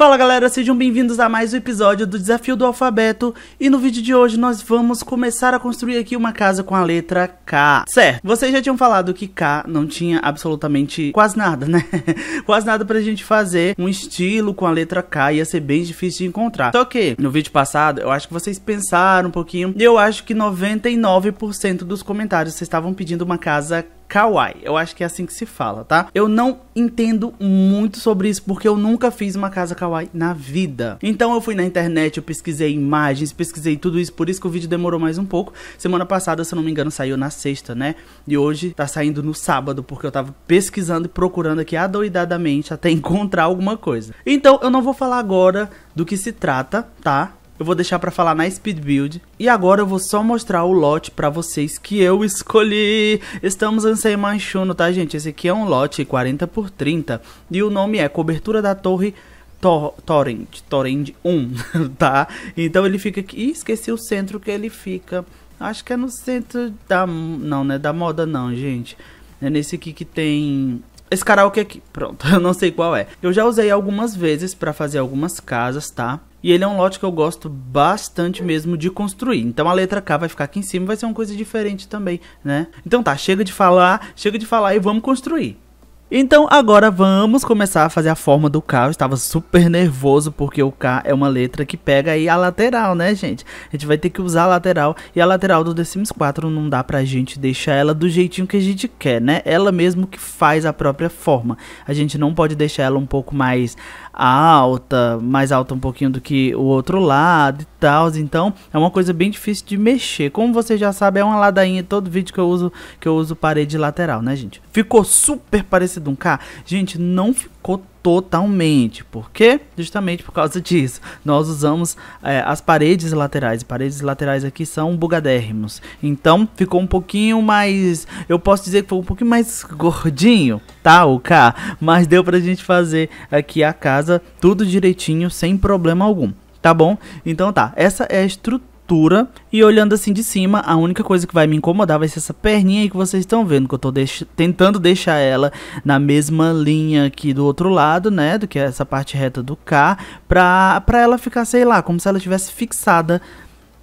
Fala galera, sejam bem-vindos a mais um episódio do Desafio do Alfabeto e no vídeo de hoje nós vamos começar a construir aqui uma casa com a letra K. Certo, vocês já tinham falado que K não tinha absolutamente quase nada, né? quase nada pra gente fazer um estilo com a letra K, ia ser bem difícil de encontrar. Só que no vídeo passado eu acho que vocês pensaram um pouquinho e eu acho que 99% dos comentários vocês estavam pedindo uma casa kawaii. Eu acho que é assim que se fala, tá? Eu não entendo muito sobre isso porque eu nunca fiz uma casa kawaii na vida. Então eu fui na internet, eu pesquisei imagens, pesquisei tudo isso, por isso que o vídeo demorou mais um pouco. Semana passada, se eu não me engano, saiu na sexta, né? E hoje tá saindo no sábado porque eu tava pesquisando e procurando aqui adoidadamente até encontrar alguma coisa. Então eu não vou falar agora do que se trata, tá? eu vou deixar para falar na speed build. E agora eu vou só mostrar o lote para vocês que eu escolhi. Estamos em manchuno, tá gente? Esse aqui é um lote 40 por 30 e o nome é Cobertura da Torre Tor Torrent, Torrent 1, tá? Então ele fica aqui, Ih, esqueci o centro que ele fica. Acho que é no centro da não, né, da moda não, gente. É nesse aqui que tem esse karaokê aqui, pronto, eu não sei qual é. Eu já usei algumas vezes para fazer algumas casas, tá? E ele é um lote que eu gosto bastante mesmo de construir. Então a letra K vai ficar aqui em cima, vai ser uma coisa diferente também, né? Então tá, chega de falar, chega de falar e vamos construir. Então agora vamos começar a fazer a forma do K. Eu estava super nervoso porque o K é uma letra que pega aí a lateral, né, gente? A gente vai ter que usar a lateral e a lateral do The Sims 4 não dá pra gente deixar ela do jeitinho que a gente quer, né? Ela mesmo que faz a própria forma. A gente não pode deixar ela um pouco mais alta, mais alta um pouquinho do que o outro lado e tal. Então é uma coisa bem difícil de mexer. Como vocês já sabem, é uma ladainha todo vídeo que eu uso que eu uso parede lateral, né, gente? Ficou super parecido um K? Gente, não ficou totalmente. Por quê? Justamente por causa disso. Nós usamos é, as paredes laterais. Paredes laterais aqui são bugadérrimos. Então, ficou um pouquinho mais... Eu posso dizer que foi um pouquinho mais gordinho, tá? O K. Mas deu pra gente fazer aqui a casa tudo direitinho, sem problema algum. Tá bom? Então tá, essa é a estrutura altura e olhando assim de cima, a única coisa que vai me incomodar vai ser essa perninha aí que vocês estão vendo, que eu tô deix tentando deixar ela na mesma linha aqui do outro lado, né, do que é essa parte reta do K, pra, pra ela ficar, sei lá, como se ela estivesse fixada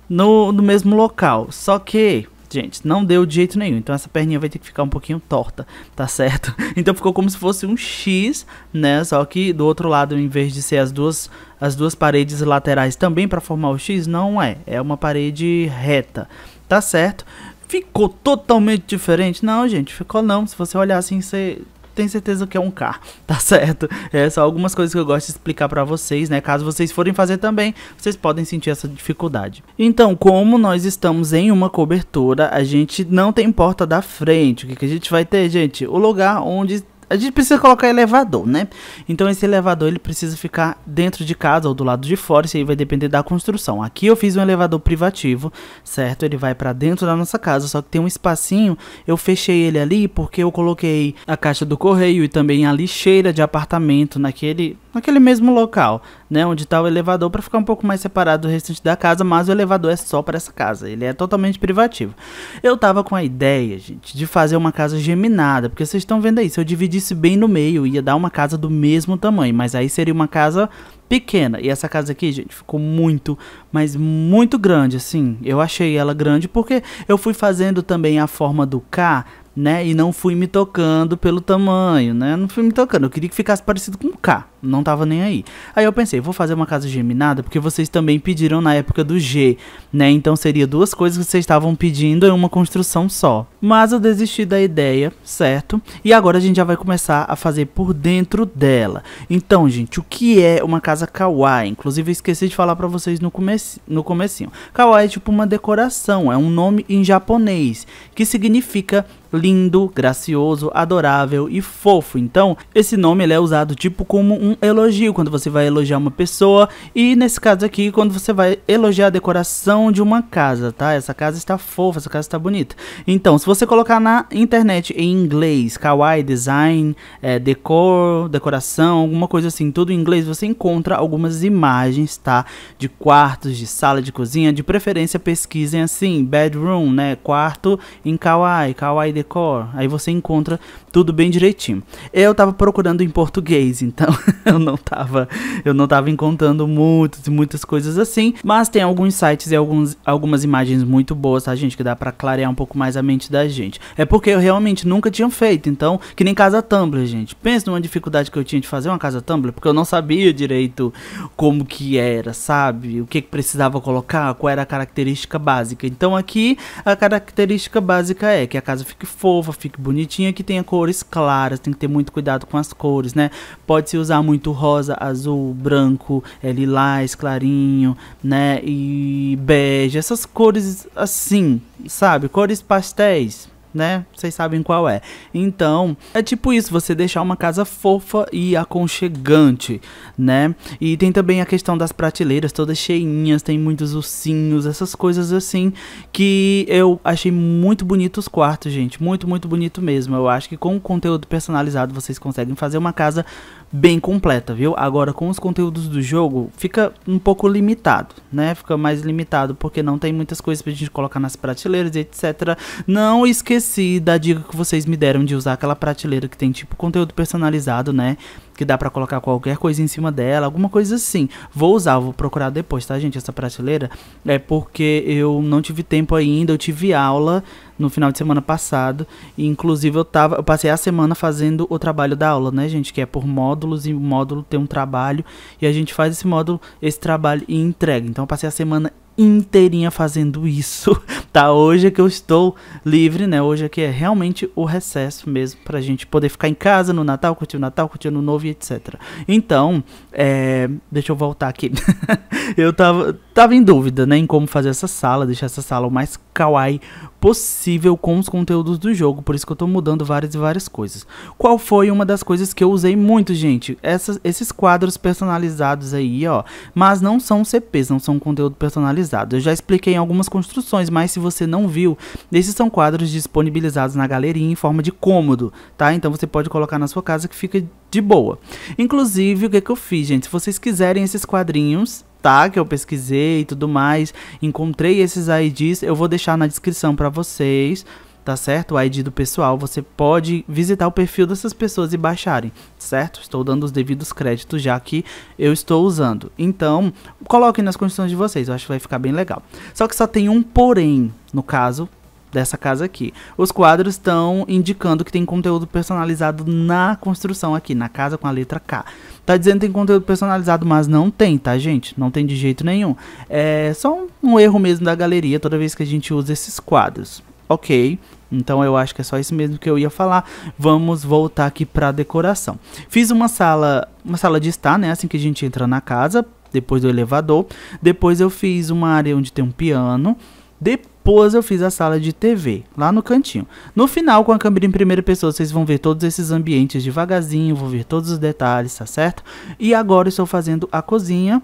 no, no mesmo local. Só que Gente, não deu de jeito nenhum. Então essa perninha vai ter que ficar um pouquinho torta, tá certo? Então ficou como se fosse um X, né? Só que do outro lado, em vez de ser as duas as duas paredes laterais também para formar o X, não é. É uma parede reta, tá certo? Ficou totalmente diferente? Não, gente, ficou não. Se você olhar assim, você tenho certeza que é um K, tá certo? É só algumas coisas que eu gosto de explicar para vocês, né? Caso vocês forem fazer também, vocês podem sentir essa dificuldade. Então, como nós estamos em uma cobertura, a gente não tem porta da frente. O que, que a gente vai ter, gente? O lugar onde a gente precisa colocar elevador, né? Então esse elevador ele precisa ficar dentro de casa ou do lado de fora, isso aí vai depender da construção. Aqui eu fiz um elevador privativo, certo? Ele vai para dentro da nossa casa, só que tem um espacinho, eu fechei ele ali porque eu coloquei a caixa do correio e também a lixeira de apartamento naquele naquele mesmo local, né, onde está o elevador, para ficar um pouco mais separado do restante da casa, mas o elevador é só para essa casa, ele é totalmente privativo. Eu tava com a ideia, gente, de fazer uma casa geminada, porque vocês estão vendo aí, se eu dividisse bem no meio, ia dar uma casa do mesmo tamanho, mas aí seria uma casa pequena. E essa casa aqui, gente, ficou muito, mas muito grande, assim. Eu achei ela grande porque eu fui fazendo também a forma do K, né? E não fui me tocando pelo tamanho, né? Não fui me tocando. Eu queria que ficasse parecido com o K não tava nem aí. Aí eu pensei, vou fazer uma casa geminada, porque vocês também pediram na época do G, né? Então seria duas coisas que vocês estavam pedindo em uma construção só. Mas eu desisti da ideia, certo? E agora a gente já vai começar a fazer por dentro dela. Então, gente, o que é uma casa kawaii? Inclusive, eu esqueci de falar para vocês no, comeci no comecinho. Kawaii é tipo uma decoração, é um nome em japonês, que significa lindo, gracioso, adorável e fofo. Então, esse nome ele é usado tipo como um elogio, quando você vai elogiar uma pessoa, e nesse caso aqui, quando você vai elogiar a decoração de uma casa, tá? Essa casa está fofa, essa casa está bonita. Então, se você colocar na internet em inglês, kawaii design, é, decor, decoração, alguma coisa assim, tudo em inglês, você encontra algumas imagens, tá? De quartos, de sala de cozinha, de preferência pesquisem assim, bedroom, né? Quarto em kawaii, kawaii decor. Aí você encontra tudo bem direitinho. Eu tava procurando em português, então eu não tava, eu não tava encontrando muitas e muitas coisas assim, mas tem alguns sites e alguns, algumas imagens muito boas, tá, gente, que dá para clarear um pouco mais a mente da gente. É porque eu realmente nunca tinha feito, então, que nem casa Tumblr, gente. Pensa numa dificuldade que eu tinha de fazer uma casa Tumblr, porque eu não sabia direito como que era, sabe? O que que precisava colocar, qual era a característica básica. Então aqui a característica básica é que a casa fique fofa, fique bonitinha, que tenha cores claras, tem que ter muito cuidado com as cores, né? Pode se usar muito rosa, azul, branco, é, lilás, clarinho, né? E bege, essas cores assim, sabe? Cores pastéis né? Vocês sabem qual é. Então, é tipo isso, você deixar uma casa fofa e aconchegante, né? E tem também a questão das prateleiras todas cheinhas, tem muitos ursinhos, essas coisas assim que eu achei muito bonito os quartos, gente, muito muito bonito mesmo. Eu acho que com o conteúdo personalizado vocês conseguem fazer uma casa bem completa, viu? Agora com os conteúdos do jogo fica um pouco limitado, né? Fica mais limitado porque não tem muitas coisas pra gente colocar nas prateleiras, etc. Não esqueça esqueci da dica que vocês me deram de usar aquela prateleira que tem tipo conteúdo personalizado, né? Que dá para colocar qualquer coisa em cima dela, alguma coisa assim. Vou usar, vou procurar depois, tá, gente? Essa prateleira é porque eu não tive tempo ainda, eu tive aula no final de semana passado. E inclusive eu tava. Eu passei a semana fazendo o trabalho da aula, né, gente? Que é por módulos e o módulo tem um trabalho. E a gente faz esse módulo, esse trabalho e entrega. Então eu passei a semana inteirinha fazendo isso, tá? Hoje é que eu estou livre, né? Hoje é que é realmente o recesso mesmo pra gente poder ficar em casa no Natal, curtir o Natal, curtir o Ano Novo e etc. Então, é... deixa eu voltar aqui. eu tava, tava em dúvida, né, em como fazer essa sala, deixar essa sala o mais kawaii possível com os conteúdos do jogo, por isso que eu tô mudando várias e várias coisas. Qual foi uma das coisas que eu usei muito, gente? Essas, esses quadros personalizados aí, ó, mas não são CPs, não são conteúdo personalizado. Eu já expliquei em algumas construções, mas se você não viu, esses são quadros disponibilizados na galeria em forma de cômodo, tá? Então você pode colocar na sua casa que fica de boa. Inclusive, o que, é que eu fiz, gente? Se vocês quiserem esses quadrinhos, que eu pesquisei e tudo mais. Encontrei esses IDs, eu vou deixar na descrição para vocês tá certo? O ID do pessoal, você pode visitar o perfil dessas pessoas e baixarem, certo? Estou dando os devidos créditos já que eu estou usando. Então, coloquem nas condições de vocês, eu acho que vai ficar bem legal. Só que só tem um porém, no caso dessa casa aqui. Os quadros estão indicando que tem conteúdo personalizado na construção aqui, na casa com a letra K. Tá dizendo que tem conteúdo personalizado, mas não tem, tá, gente? Não tem de jeito nenhum. É só um, um erro mesmo da galeria toda vez que a gente usa esses quadros. Ok, então eu acho que é só isso mesmo que eu ia falar. Vamos voltar aqui para decoração. Fiz uma sala, uma sala de estar, né? Assim que a gente entra na casa, depois do elevador. Depois eu fiz uma área onde tem um piano. Depois depois eu fiz a sala de TV, lá no cantinho. No final, com a câmera em primeira pessoa, vocês vão ver todos esses ambientes devagarzinho, vão ver todos os detalhes, tá certo? E agora estou fazendo a cozinha.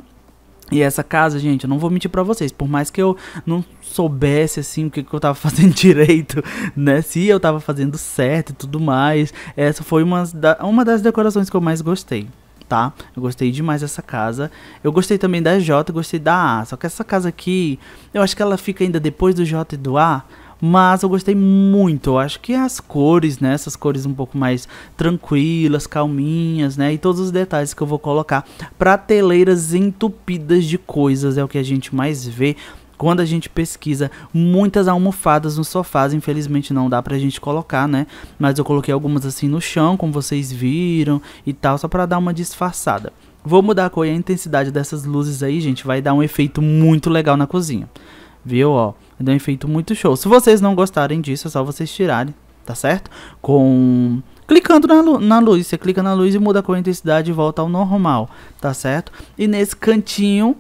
E essa casa, gente, eu não vou mentir para vocês, por mais que eu não soubesse assim o que, que eu tava fazendo direito, né? Se eu tava fazendo certo e tudo mais, essa foi uma, da, uma das decorações que eu mais gostei tá? Eu gostei demais dessa casa. Eu gostei também da J, gostei da A. Só que essa casa aqui, eu acho que ela fica ainda depois do J e do A. Mas eu gostei muito. Eu acho que as cores, né? Essas cores um pouco mais tranquilas, calminhas, né? E todos os detalhes que eu vou colocar. Prateleiras entupidas de coisas é o que a gente mais vê quando a gente pesquisa muitas almofadas nos sofás, infelizmente não dá pra gente colocar, né? Mas eu coloquei algumas assim no chão, como vocês viram e tal, só pra dar uma disfarçada. Vou mudar a cor e a intensidade dessas luzes aí, gente, vai dar um efeito muito legal na cozinha. Viu, ó? Deu um efeito muito show. Se vocês não gostarem disso, é só vocês tirarem, tá certo? Com clicando na, na, luz. Você clica na luz e muda a cor e a intensidade e volta ao normal, tá certo? E nesse cantinho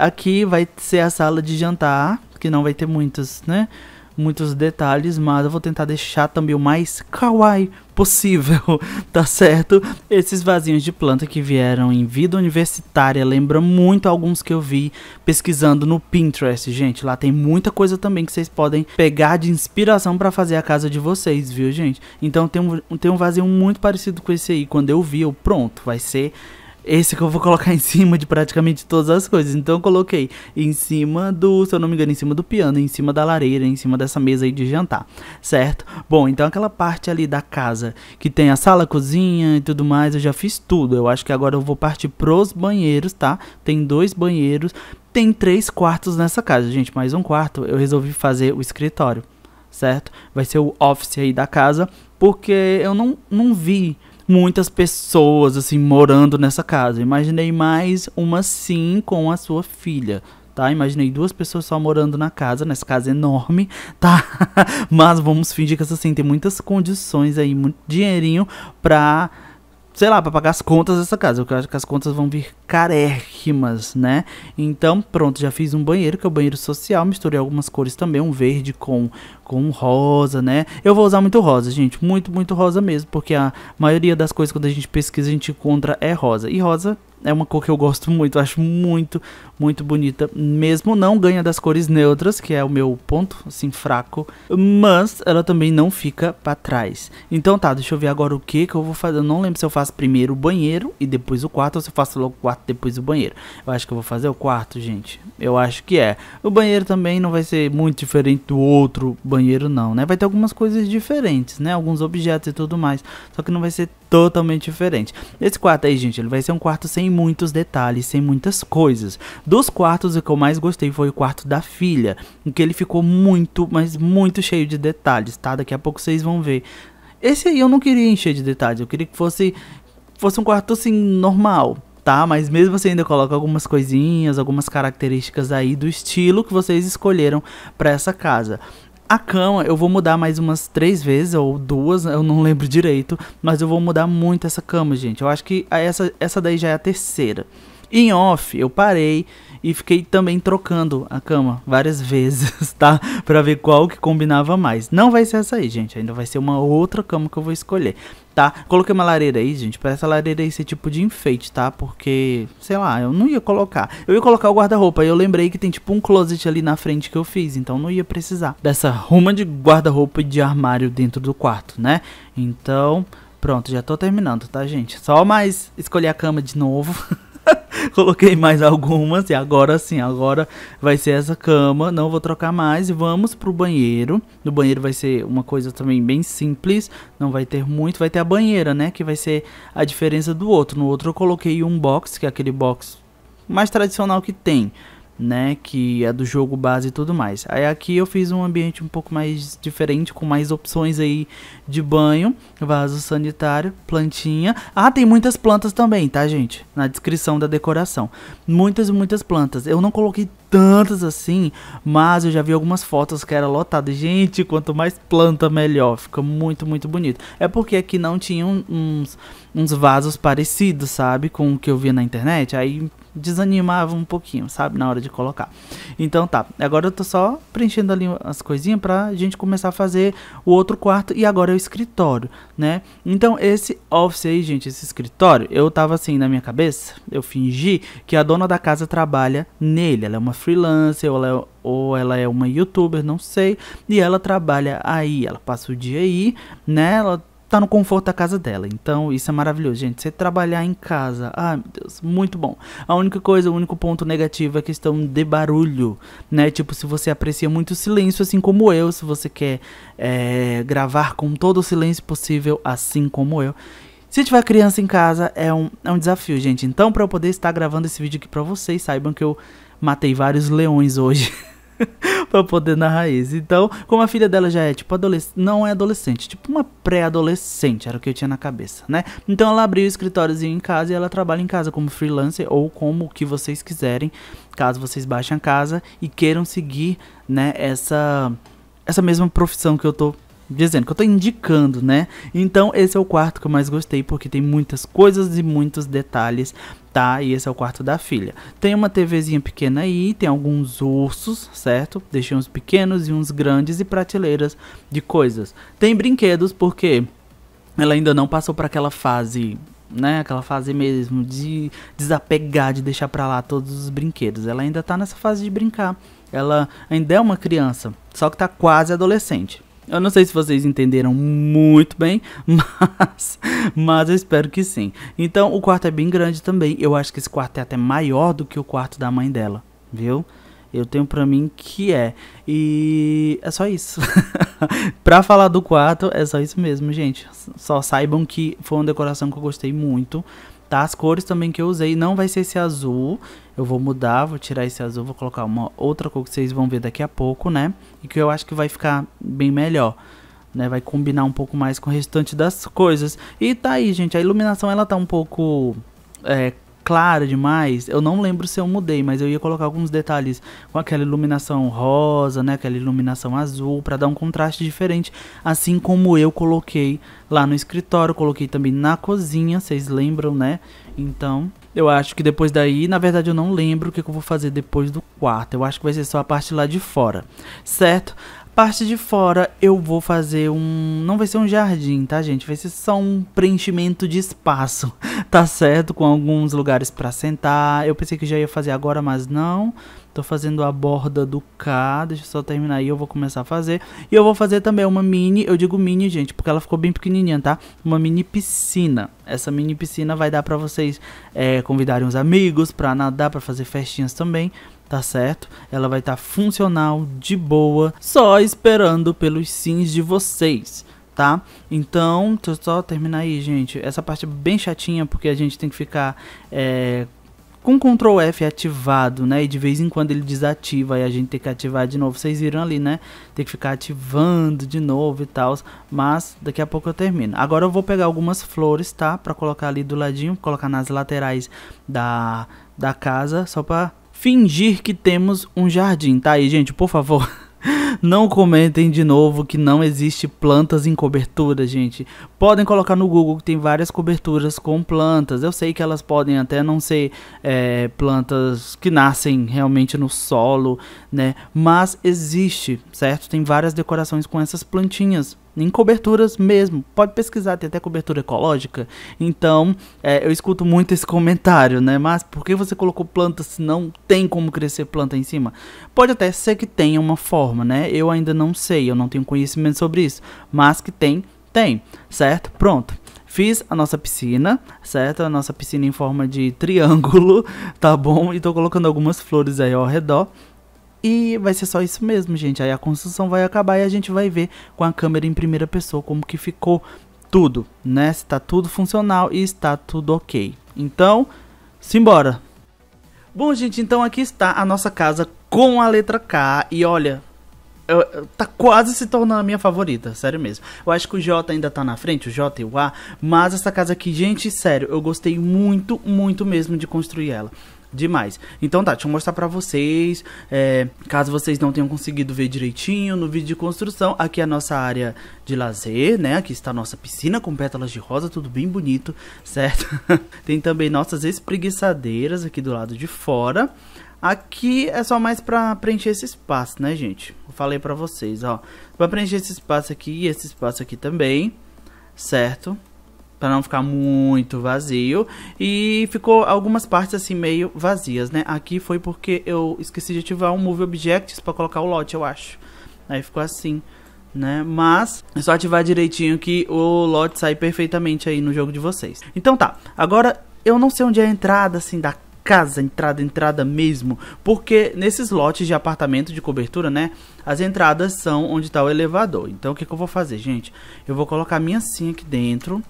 Aqui vai ser a sala de jantar, que não vai ter muitos, né? Muitos detalhes, mas eu vou tentar deixar também o mais kawaii possível, tá certo? Esses vasinhos de planta que vieram em vida universitária lembram muito alguns que eu vi pesquisando no Pinterest, gente. Lá tem muita coisa também que vocês podem pegar de inspiração para fazer a casa de vocês, viu, gente? Então tem um, tem um vasinho muito parecido com esse aí. Quando eu vi, eu pronto, vai ser esse que eu vou colocar em cima de praticamente todas as coisas. Então eu coloquei em cima do, se eu não me engano, em cima do piano, em cima da lareira, em cima dessa mesa aí de jantar, certo? Bom, então aquela parte ali da casa que tem a sala, a cozinha e tudo mais, eu já fiz tudo. Eu acho que agora eu vou partir pros banheiros, tá? Tem dois banheiros, tem três quartos nessa casa, gente. Mais um quarto eu resolvi fazer o escritório, certo? Vai ser o office aí da casa, porque eu não, não vi muitas pessoas assim morando nessa casa. Imaginei mais uma sim com a sua filha. Tá? Imaginei duas pessoas só morando na casa, nessa casa enorme, tá? Mas vamos fingir que essa sim tem muitas condições aí, muito dinheirinho pra sei lá, para pagar as contas dessa casa. Eu acho que as contas vão vir carérrimas, né? Então, pronto, já fiz um banheiro, que é o banheiro social. Misturei algumas cores também, um verde com, com rosa, né? Eu vou usar muito rosa, gente. Muito, muito rosa mesmo, porque a maioria das coisas quando a gente pesquisa a gente encontra é rosa. E rosa é uma cor que eu gosto muito, eu acho muito, muito bonita. Mesmo não ganha das cores neutras, que é o meu ponto, assim, fraco, mas ela também não fica para trás. Então tá, deixa eu ver agora o que que eu vou fazer. Eu não lembro se eu faço primeiro o banheiro e depois o quarto, ou se eu faço logo o quarto depois o banheiro. Eu acho que eu vou fazer o quarto, gente. Eu acho que é. O banheiro também não vai ser muito diferente do outro banheiro não, né? Vai ter algumas coisas diferentes, né? Alguns objetos e tudo mais, só que não vai ser totalmente diferente. Esse quarto aí, gente, ele vai ser um quarto sem sem muitos detalhes, sem muitas coisas. Dos quartos, o que eu mais gostei foi o quarto da filha, em que ele ficou muito, mas muito cheio de detalhes, tá? Daqui a pouco vocês vão ver. Esse aí eu não queria encher de detalhes, eu queria que fosse, fosse um quarto assim, normal, tá? Mas mesmo assim ainda coloca algumas coisinhas, algumas características aí do estilo que vocês escolheram para essa casa. A cama, eu vou mudar mais umas três vezes ou duas, eu não lembro direito, mas eu vou mudar muito essa cama, gente. Eu acho que essa, essa daí já é a terceira. Em off, eu parei e fiquei também trocando a cama várias vezes, tá? Pra ver qual que combinava mais. Não vai ser essa aí, gente. Ainda vai ser uma outra cama que eu vou escolher, tá? Coloquei uma lareira aí, gente, pra essa lareira aí ser tipo de enfeite, tá? Porque, sei lá, eu não ia colocar. Eu ia colocar o guarda-roupa e eu lembrei que tem tipo um closet ali na frente que eu fiz, então não ia precisar dessa ruma de guarda-roupa e de armário dentro do quarto, né? Então, pronto, já tô terminando, tá, gente? Só mais escolher a cama de novo. Coloquei mais algumas e agora sim, agora vai ser essa cama, não vou trocar mais e vamos pro banheiro. No banheiro vai ser uma coisa também bem simples, não vai ter muito, vai ter a banheira, né, que vai ser a diferença do outro. No outro eu coloquei um box, que é aquele box mais tradicional que tem, né, que é do jogo base e tudo mais. Aí aqui eu fiz um ambiente um pouco mais diferente, com mais opções aí de banho, vaso sanitário, plantinha. Ah, tem muitas plantas também, tá, gente? Na descrição da decoração. Muitas, muitas plantas. Eu não coloquei tantas assim, mas eu já vi algumas fotos que era lotado. Gente, quanto mais planta, melhor. Fica muito, muito bonito. É porque aqui não tinha uns, uns vasos parecidos, sabe, com o que eu via na internet. Aí desanimava um pouquinho, sabe? Na hora de colocar. Então tá, agora eu tô só preenchendo ali as coisinhas pra gente começar a fazer o outro quarto e agora é o escritório, né? Então esse office aí, gente, esse escritório, eu tava assim na minha cabeça, eu fingi que a dona da casa trabalha nele, ela é uma freelancer, ou ela é ou ela é uma youtuber, não sei, e ela trabalha aí, ela passa o dia aí, né? Ela tá no conforto da casa dela. Então, isso é maravilhoso, gente. Você trabalhar em casa, ai meu Deus, muito bom. A única coisa, o único ponto negativo é a questão de barulho, né? Tipo, se você aprecia muito o silêncio, assim como eu, se você quer é, gravar com todo o silêncio possível, assim como eu. Se tiver criança em casa, é um, é um desafio, gente. Então, para eu poder estar gravando esse vídeo aqui pra vocês, saibam que eu matei vários leões hoje. pra poder narrar isso. Então, como a filha dela já é, tipo, adolescente. Não é adolescente, tipo uma pré-adolescente, era o que eu tinha na cabeça, né? Então ela abriu o escritóriozinho em casa e ela trabalha em casa como freelancer ou como o que vocês quiserem, caso vocês baixem a casa e queiram seguir, né, essa. Essa mesma profissão que eu tô dizendo que eu tô indicando, né? Então esse é o quarto que eu mais gostei porque tem muitas coisas e muitos detalhes, tá? E esse é o quarto da filha. Tem uma TVzinha pequena aí, tem alguns ursos, certo? Deixei uns pequenos e uns grandes e prateleiras de coisas. Tem brinquedos porque ela ainda não passou para aquela fase né? Aquela fase mesmo de desapegar, de deixar para lá todos os brinquedos. Ela ainda tá nessa fase de brincar. Ela ainda é uma criança, só que tá quase adolescente. Eu não sei se vocês entenderam muito bem, mas, mas eu espero que sim. Então, o quarto é bem grande também. Eu acho que esse quarto é até maior do que o quarto da mãe dela, viu? Eu tenho pra mim que é. E é só isso. pra falar do quarto, é só isso mesmo, gente. Só saibam que foi uma decoração que eu gostei muito tá? As cores também que eu usei não vai ser esse azul. Eu vou mudar, vou tirar esse azul, vou colocar uma outra cor que vocês vão ver daqui a pouco, né? E que eu acho que vai ficar bem melhor. Né, vai combinar um pouco mais com o restante das coisas. E tá aí, gente. A iluminação ela tá um pouco é, clara demais. Eu não lembro se eu mudei, mas eu ia colocar alguns detalhes com aquela iluminação rosa, né, aquela iluminação azul para dar um contraste diferente, assim como eu coloquei lá no escritório, coloquei também na cozinha, vocês lembram, né? Então, eu acho que depois daí, na verdade eu não lembro o que, que eu vou fazer depois do quarto. Eu acho que vai ser só a parte lá de fora, certo? parte de fora eu vou fazer um... Não vai ser um jardim, tá, gente? Vai ser só um preenchimento de espaço, tá certo? Com alguns lugares para sentar. Eu pensei que já ia fazer agora, mas não. Tô fazendo a borda do K. Deixa eu só terminar aí, eu vou começar a fazer. E eu vou fazer também uma mini... Eu digo mini, gente, porque ela ficou bem pequenininha, tá? Uma mini piscina. Essa mini piscina vai dar pra vocês é, convidarem os amigos pra nadar, pra fazer festinhas também tá certo? Ela vai estar tá funcional, de boa, só esperando pelos sims de vocês. Tá? Então, deixa eu só terminar aí, gente. Essa parte é bem chatinha, porque a gente tem que ficar é, com Ctrl F ativado, né? E de vez em quando ele desativa e a gente tem que ativar de novo. Vocês viram ali, né? Tem que ficar ativando de novo e tal. Mas daqui a pouco eu termino. Agora eu vou pegar algumas flores, tá? Pra colocar ali do ladinho, colocar nas laterais da, da casa, só pra fingir que temos um jardim. Tá aí, gente, por favor. Não comentem de novo que não existe plantas em cobertura, gente. Podem colocar no Google que tem várias coberturas com plantas. Eu sei que elas podem até não ser é, plantas que nascem realmente no solo, né? Mas existe, certo? Tem várias decorações com essas plantinhas em coberturas mesmo. Pode pesquisar, tem até cobertura ecológica. Então, é, eu escuto muito esse comentário, né? Mas por que você colocou planta se não tem como crescer planta em cima? Pode até ser que tenha uma forma, né? Eu ainda não sei, eu não tenho conhecimento sobre isso. Mas que tem, tem, certo? Pronto. Fiz a nossa piscina, certo? A nossa piscina em forma de triângulo, tá bom? E tô colocando algumas flores aí ao redor. E vai ser só isso mesmo, gente. Aí a construção vai acabar e a gente vai ver com a câmera em primeira pessoa como que ficou tudo, né? Se tá tudo funcional e está tudo ok. Então, simbora! Bom, gente, então aqui está a nossa casa com a letra K. E olha, eu, eu, tá quase se tornando a minha favorita, sério mesmo. Eu acho que o J ainda tá na frente, o J e o A, mas essa casa aqui, gente, sério, eu gostei muito, muito mesmo de construir ela demais. Então tá, deixa eu mostrar pra vocês. É, caso vocês não tenham conseguido ver direitinho no vídeo de construção, aqui é a nossa área de lazer, né? Aqui está a nossa piscina com pétalas de rosa, tudo bem bonito, certo? Tem também nossas espreguiçadeiras aqui do lado de fora. Aqui é só mais pra preencher esse espaço, né, gente? Eu falei pra vocês, ó. Pra preencher esse espaço aqui e esse espaço aqui também, certo? para não ficar muito vazio. E ficou algumas partes assim meio vazias, né? Aqui foi porque eu esqueci de ativar um Move Objects para colocar o lote, eu acho. Aí ficou assim, né? Mas é só ativar direitinho que o lote sai perfeitamente aí no jogo de vocês. Então tá, agora eu não sei onde é a entrada assim da casa, entrada, entrada mesmo, porque nesses lotes de apartamento de cobertura, né, as entradas são onde está o elevador. Então o que, que eu vou fazer, gente? Eu vou colocar minha sim aqui dentro,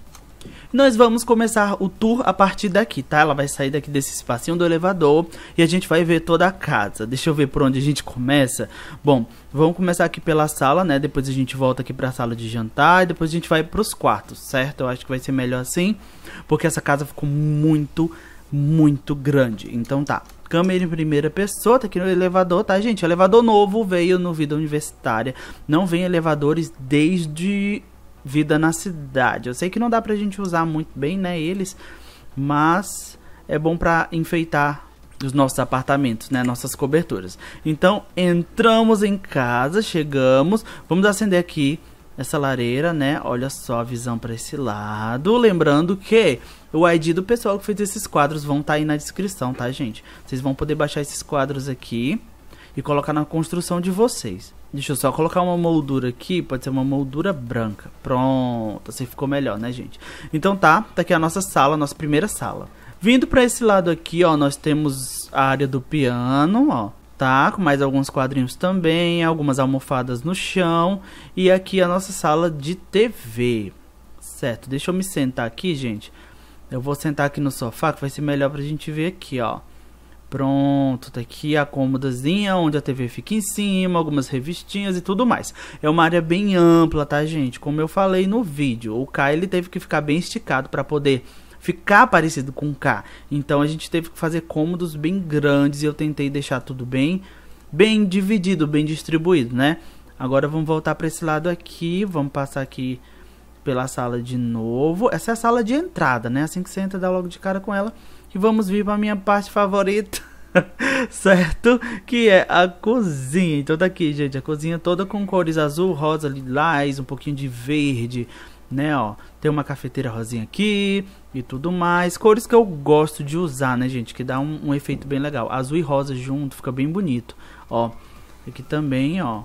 nós vamos começar o tour a partir daqui, tá? Ela vai sair daqui desse espacinho do elevador e a gente vai ver toda a casa. Deixa eu ver por onde a gente começa. Bom, vamos começar aqui pela sala, né? Depois a gente volta aqui pra sala de jantar e depois a gente vai pros quartos, certo? Eu acho que vai ser melhor assim, porque essa casa ficou muito, muito grande. Então tá, câmera em primeira pessoa, tá aqui no elevador, tá, gente? Elevador novo veio no Vida Universitária. Não vem elevadores desde vida na cidade. Eu sei que não dá pra gente usar muito bem, né, eles, mas é bom para enfeitar os nossos apartamentos, né, nossas coberturas. Então, entramos em casa, chegamos, vamos acender aqui essa lareira, né? Olha só a visão para esse lado. Lembrando que o ID do pessoal que fez esses quadros vão estar tá aí na descrição, tá, gente? Vocês vão poder baixar esses quadros aqui e colocar na construção de vocês. Deixa eu só colocar uma moldura aqui, pode ser uma moldura branca. Pronto, assim ficou melhor, né, gente? Então tá, tá aqui a nossa sala, a nossa primeira sala. Vindo pra esse lado aqui, ó, nós temos a área do piano, ó. Tá, com mais alguns quadrinhos também, algumas almofadas no chão. E aqui a nossa sala de TV. Certo, deixa eu me sentar aqui, gente. Eu vou sentar aqui no sofá, que vai ser melhor pra gente ver aqui, ó. Pronto, tá aqui a cômodazinha onde a TV fica em cima, algumas revistinhas e tudo mais. É uma área bem ampla, tá, gente? Como eu falei no vídeo, o K ele teve que ficar bem esticado para poder ficar parecido com o K. Então a gente teve que fazer cômodos bem grandes e eu tentei deixar tudo bem bem dividido, bem distribuído, né? Agora vamos voltar para esse lado aqui, vamos passar aqui pela sala de novo. Essa é a sala de entrada, né? Assim que você entra, dá logo de cara com ela e vamos vir para minha parte favorita. certo? Que é a cozinha. Então tá aqui, gente, a cozinha toda com cores azul, rosa, lilás, um pouquinho de verde, né, ó. Tem uma cafeteira rosinha aqui e tudo mais. Cores que eu gosto de usar, né, gente, que dá um, um efeito bem legal. Azul e rosa junto, fica bem bonito, ó. Aqui também, ó,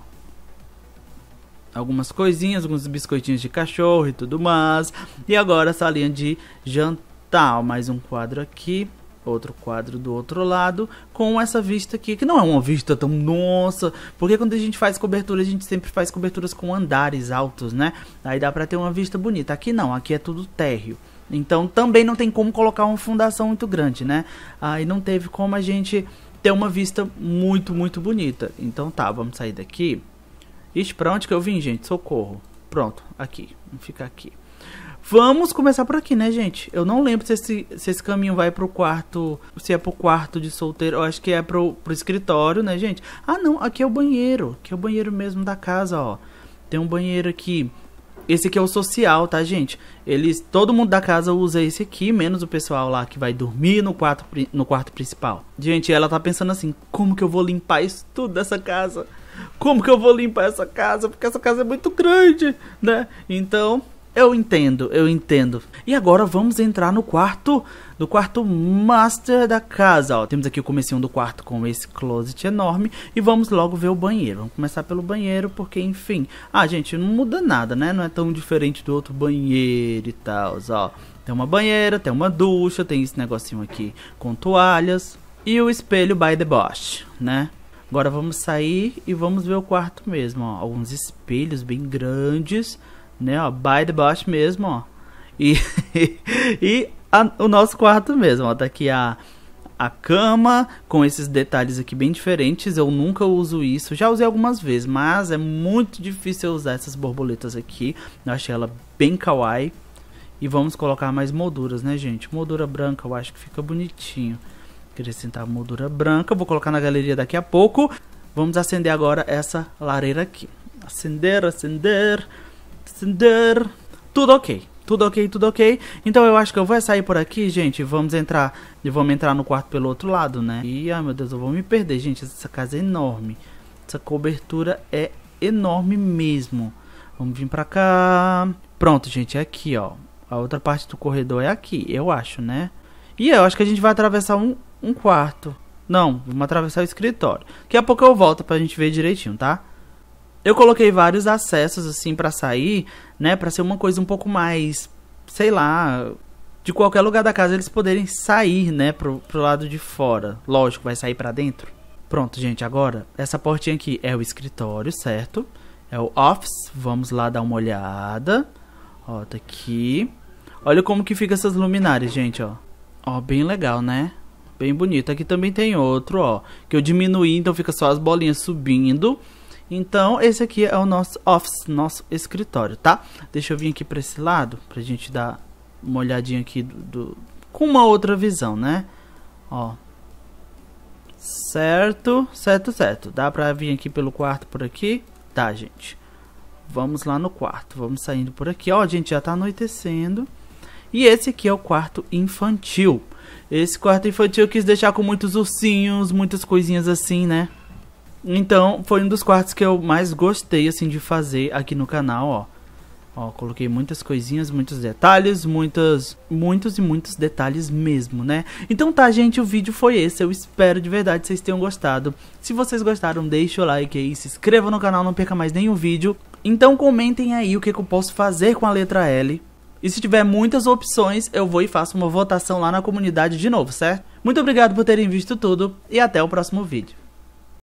algumas coisinhas, alguns biscoitinhos de cachorro e tudo mais. E agora a salinha de jantar Tá, mais um quadro aqui, outro quadro do outro lado, com essa vista aqui, que não é uma vista tão nossa, porque quando a gente faz cobertura, a gente sempre faz coberturas com andares altos, né? Aí dá pra ter uma vista bonita. Aqui não, aqui é tudo térreo. Então também não tem como colocar uma fundação muito grande, né? Aí não teve como a gente ter uma vista muito, muito bonita. Então tá, vamos sair daqui. Ixi, pra onde que eu vim, gente? Socorro. Pronto, aqui. Vamos ficar aqui. Vamos começar por aqui, né, gente? Eu não lembro se esse, se esse caminho vai pro quarto. Se é pro quarto de solteiro. Eu acho que é pro, pro escritório, né, gente? Ah, não. Aqui é o banheiro. Aqui é o banheiro mesmo da casa, ó. Tem um banheiro aqui. Esse aqui é o social, tá, gente? Eles, todo mundo da casa usa esse aqui, menos o pessoal lá que vai dormir no quarto, no quarto principal. Gente, ela tá pensando assim: como que eu vou limpar isso tudo dessa casa? Como que eu vou limpar essa casa? Porque essa casa é muito grande, né? Então, eu entendo, eu entendo. E agora vamos entrar no quarto, no quarto master da casa. Ó, temos aqui o comecinho do quarto com esse closet enorme e vamos logo ver o banheiro. Vamos começar pelo banheiro porque, enfim... Ah, gente, não muda nada, né? Não é tão diferente do outro banheiro e tal, ó. Tem uma banheira, tem uma ducha, tem esse negocinho aqui com toalhas. E o espelho by the Bosch, né? Agora vamos sair e vamos ver o quarto mesmo, ó. Alguns espelhos bem grandes né? Ó, by debaixo mesmo, ó. E, e a, o nosso quarto mesmo, ó. Tá aqui a, a cama, com esses detalhes aqui bem diferentes. Eu nunca uso isso, já usei algumas vezes, mas é muito difícil usar essas borboletas aqui. Eu achei ela bem kawaii. E vamos colocar mais molduras, né, gente? Moldura branca eu acho que fica bonitinho. Acrescentar moldura branca. Vou colocar na galeria daqui a pouco. Vamos acender agora essa lareira aqui. Acender, acender. Tudo ok. Tudo ok, tudo ok. Então eu acho que eu vou sair por aqui, gente. Vamos entrar. Vamos entrar no quarto pelo outro lado, né? E, ai meu Deus, eu vou me perder, gente. Essa casa é enorme. Essa cobertura é enorme mesmo. Vamos vir pra cá. Pronto, gente, é aqui, ó. A outra parte do corredor é aqui, eu acho, né? E eu acho que a gente vai atravessar um, um quarto. Não, vamos atravessar o escritório. Daqui a pouco eu volto pra gente ver direitinho, tá? eu coloquei vários acessos assim para sair, né, para ser uma coisa um pouco mais, sei lá, de qualquer lugar da casa eles poderem sair, né, pro, pro lado de fora. Lógico, vai sair para dentro. Pronto, gente, agora essa portinha aqui é o escritório, certo? É o office. Vamos lá dar uma olhada. Ó, tá aqui. Olha como que fica essas luminárias, gente, ó. Ó, bem legal, né? Bem bonito. Aqui também tem outro, ó. Que eu diminuí, então fica só as bolinhas subindo. Então, esse aqui é o nosso office, nosso escritório, tá? Deixa eu vir aqui para esse lado, pra gente dar uma olhadinha aqui do, do, com uma outra visão, né? Ó. Certo, certo, certo. Dá pra vir aqui pelo quarto por aqui? Tá, gente. Vamos lá no quarto. Vamos saindo por aqui. Ó, gente, já tá anoitecendo. E esse aqui é o quarto infantil. Esse quarto infantil eu quis deixar com muitos ursinhos, muitas coisinhas assim, né? Então, foi um dos quartos que eu mais gostei, assim, de fazer aqui no canal, ó. Ó, coloquei muitas coisinhas, muitos detalhes, muitas, muitos e muitos detalhes mesmo, né? Então tá, gente, o vídeo foi esse. Eu espero de verdade que vocês tenham gostado. Se vocês gostaram, deixa o like aí, se inscreva no canal, não perca mais nenhum vídeo. Então comentem aí o que, que eu posso fazer com a letra L. E se tiver muitas opções, eu vou e faço uma votação lá na comunidade de novo, certo? Muito obrigado por terem visto tudo e até o próximo vídeo.